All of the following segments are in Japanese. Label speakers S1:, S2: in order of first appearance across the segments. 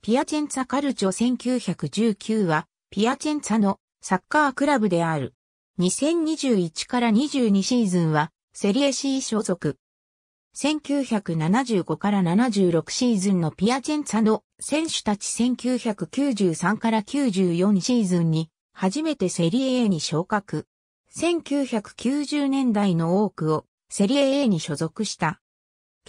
S1: ピアチェンツァカルチョ1919は、ピアチェンツァのサッカークラブである。2021から22シーズンは、セリエ C 所属。1975から76シーズンのピアチェンツァの選手たち1993から94シーズンに初めてセリエ A に昇格。1990年代の多くをセリエ A に所属した。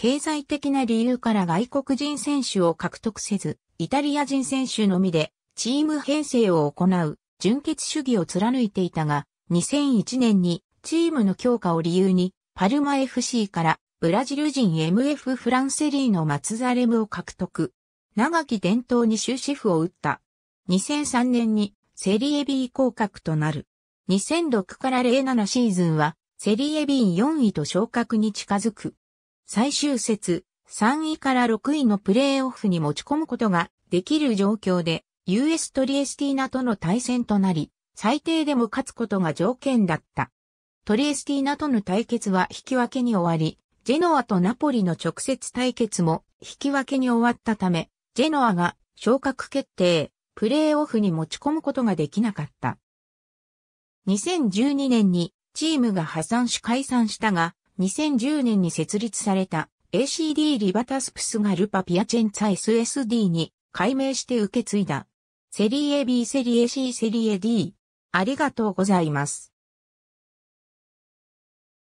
S1: 経済的な理由から外国人選手を獲得せず、イタリア人選手のみでチーム編成を行う純血主義を貫いていたが、2001年にチームの強化を理由にパルマ FC からブラジル人 MF フランセリーのマツザレムを獲得。長き伝統に終止符を打った。2003年にセリエ B 降格となる。2006から07シーズンはセリエ B4 位と昇格に近づく。最終節、3位から6位のプレーオフに持ち込むことができる状況で、US トリエスティーナとの対戦となり、最低でも勝つことが条件だった。トリエスティーナとの対決は引き分けに終わり、ジェノアとナポリの直接対決も引き分けに終わったため、ジェノアが昇格決定、プレーオフに持ち込むことができなかった。2012年にチームが破産し解散したが、2010年に設立された ACD リバタスプスがルパピアチェンツァ SSD に改名して受け継いだ。セリエ B セリエ C セリエ D。ありがとうございます。